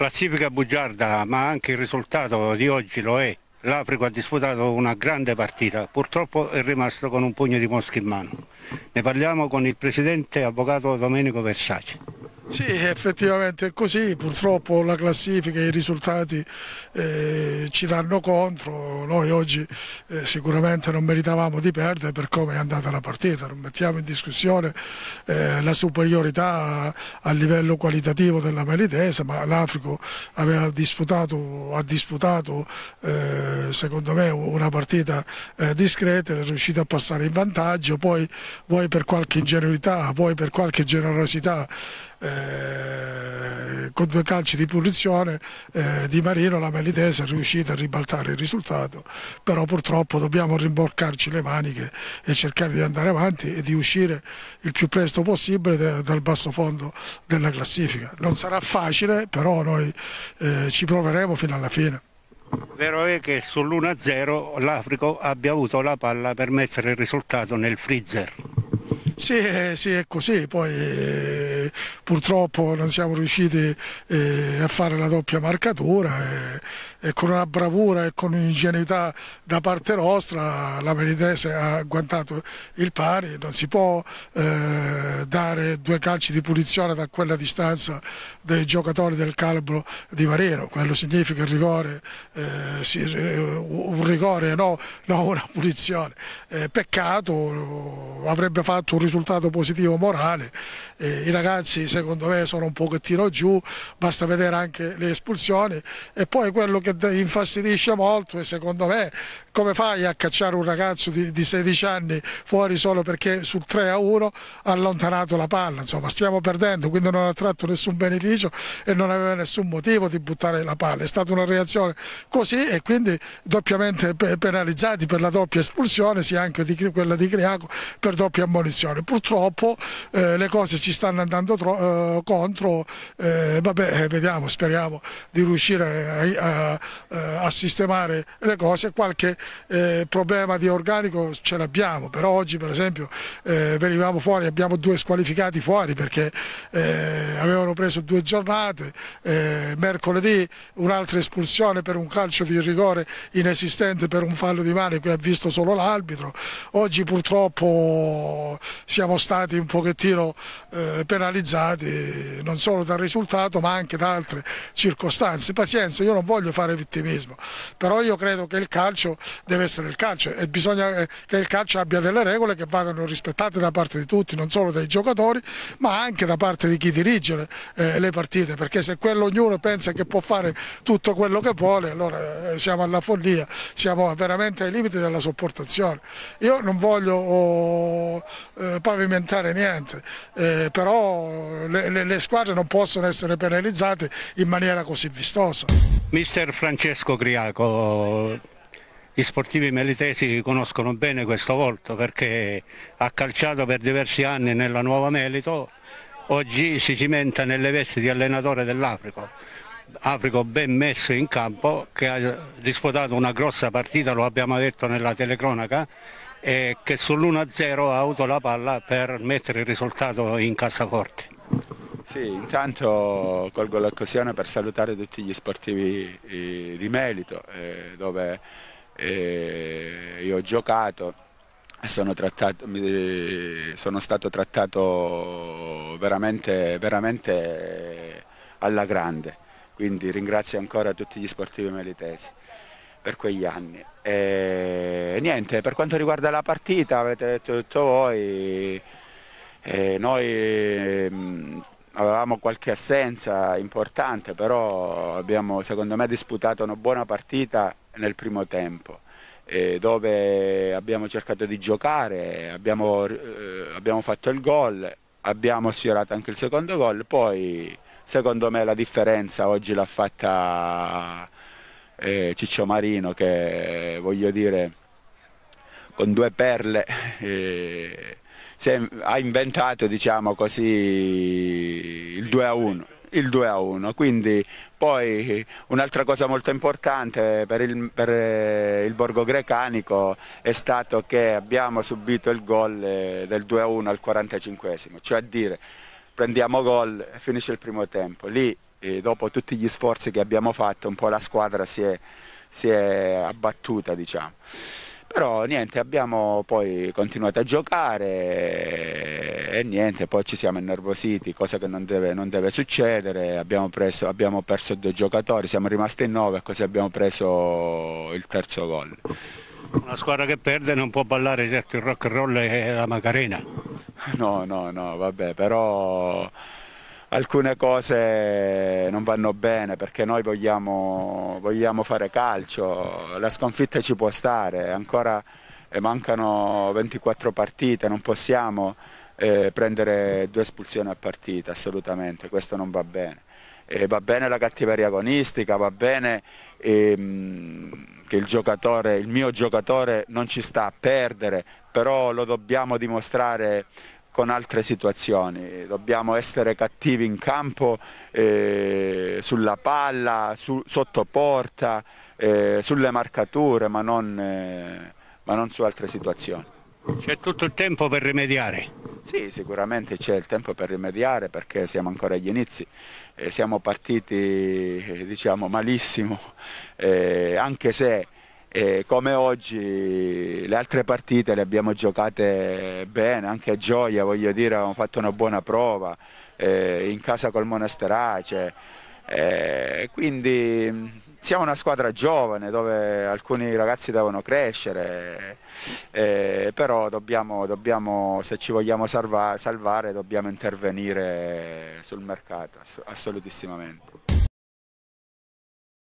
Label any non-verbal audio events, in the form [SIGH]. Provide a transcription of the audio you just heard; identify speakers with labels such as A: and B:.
A: classifica bugiarda, ma anche il risultato di oggi lo è. L'Africa ha disputato una grande partita, purtroppo è rimasto con un pugno di mosche in mano. Ne parliamo con il presidente avvocato Domenico Versace.
B: Sì, effettivamente è così, purtroppo la classifica e i risultati eh, ci danno contro, noi oggi eh, sicuramente non meritavamo di perdere per come è andata la partita, non mettiamo in discussione eh, la superiorità a, livello qualitativo della Melitese, ma l'Africo aveva disputato, ha disputato eh, secondo me una partita eh, discreta, è riuscito a passare in vantaggio, poi vuoi per qualche ingenuità, poi per qualche generosità eh, con due calci di punizione eh, Di Marino la Melitese è riuscita a ribaltare il risultato, però purtroppo dobbiamo rimboccarci le maniche e cercare di andare avanti e di uscire il più presto possibile de, dal basso fondo della classifica. Non sarà facile, però noi eh, ci proveremo fino alla fine.
A: Vero è che sull'1-0 l'Africo abbia avuto la palla per mettere il risultato nel freezer.
B: Sì, eh, sì, è così, poi eh, purtroppo non siamo riusciti eh, a fare la doppia marcatura e, eh, e, con una bravura e con un'ingenuità da parte nostra la Meritese ha agguantato il pari, non si può eh, dare due calci di punizione da quella distanza dei giocatori del calibro di Vareno, quello significa il rigore, eh, sì, un rigore no, no una punizione, peccato avrebbe fatto un risultato positivo morale, i ragazzi ragazzi secondo me sono un pochettino giù, basta vedere anche le espulsioni e poi quello che infastidisce molto è secondo me come fai a cacciare un ragazzo di, di 16 anni fuori solo perché sul 3 a 1 ha allontanato la palla, insomma stiamo perdendo, quindi non ha tratto nessun beneficio e non aveva nessun motivo di buttare la palla, è stata una reazione così e quindi doppiamente penalizzati per la doppia espulsione sia anche di, quella di Criaco per doppia ammonizione. Purtroppo eh, le cose ci stanno andando andando tro, eh, contro, eh, vabbè, eh, vediamo, speriamo di riuscire a, a, eh, a sistemare le cose, qualche eh, problema di organico ce l'abbiamo, però oggi per esempio eh, venivamo fuori, abbiamo due squalificati fuori perché avevano preso due giornate, mercoledì un'altra espulsione per un calcio di rigore inesistente per un fallo di mano che ha visto solo l'arbitro, oggi purtroppo siamo stati un pochettino penalizzati penalizzati non solo dal risultato ma anche da altre circostanze. Pazienza, io non voglio fare vittimismo, però io credo che il calcio deve essere il calcio e bisogna eh, che il calcio abbia delle regole che vadano rispettate da parte di tutti, non solo dai giocatori ma anche da parte di chi dirige eh, le partite, perché se quello ognuno pensa che può fare tutto quello che vuole, allora eh, siamo alla follia, siamo veramente ai limiti della sopportazione. Io non voglio oh, eh, pavimentare niente, eh, però però le, le squadre non possono essere penalizzate in maniera così vistosa.
A: Mister Francesco Criaco, gli sportivi melitesi conoscono bene questo volto perché ha calciato per diversi anni nella Nuova Melito, oggi si cimenta nelle vesti di allenatore dell'Aprico. Aprico ben messo in campo, che ha disputato una grossa partita, lo abbiamo detto nella telecronaca, e che sull'1-0 ha avuto la palla per mettere il risultato in cassaforte.
C: Sì, intanto colgo l'occasione per salutare tutti gli sportivi eh, di Melito, eh, dove eh, io ho giocato e sono, sono, stato trattato veramente, veramente alla grande. Quindi ringrazio ancora tutti gli sportivi melitesi per quegli anni. E niente, per quanto riguarda la partita avete detto tutto voi, noi ehm, avevamo qualche assenza importante, però abbiamo secondo me disputato una buona partita nel primo tempo dove abbiamo cercato di giocare, abbiamo, eh, abbiamo fatto il gol, abbiamo sfiorato anche il secondo gol, poi secondo me la differenza oggi l'ha fatta eh, Ciccio Marino che voglio dire con due perle [LAUGHS] eh, è, ha inventato diciamo così il 2 a 1 il 2 a 1 quindi poi eh, un'altra cosa molto importante per il, per eh, il, Borgo Grecanico è stato che abbiamo subito il gol eh, del 2 a 1 al 45 cioè a dire prendiamo gol e finisce il primo tempo lì e dopo tutti gli sforzi che abbiamo fatto un po' la squadra si è, si è abbattuta diciamo. Però niente, abbiamo poi continuato a giocare e niente, poi ci siamo innervositi, cosa che non deve, non deve succedere, abbiamo, preso, abbiamo perso due giocatori, siamo rimasti in nove e così abbiamo preso il terzo gol. Una squadra
A: che perde non può ballare certo il rock and roll e la macarena.
C: No, no, no, vabbè, però alcune cose non vanno bene perché noi vogliamo, vogliamo fare calcio, la sconfitta ci può stare, ancora eh, mancano 24 partite, non possiamo eh, prendere due espulsioni a partita, assolutamente, questo non va bene. Eh, va bene la cattiveria agonistica, va bene ehm, che il, giocatore, il mio giocatore non ci sta a perdere, però lo dobbiamo dimostrare con altre situazioni. Dobbiamo essere cattivi in campo, eh, sulla palla, su, sotto porta, eh, sulle marcature, ma non, eh, ma non su altre situazioni.
A: C'è tutto il tempo per rimediare?
C: Sì, sicuramente c'è il tempo per rimediare perché siamo ancora agli inizi. Eh, siamo partiti eh, diciamo, malissimo, eh, anche se e come oggi le altre partite le abbiamo giocate bene, anche a Gioia voglio dire abbiamo fatto una buona prova, eh, in casa col Monasterace, eh, quindi siamo una squadra giovane dove alcuni ragazzi devono crescere, eh, però dobbiamo, dobbiamo, se ci vogliamo salva salvare dobbiamo intervenire sul mercato ass assolutissimamente.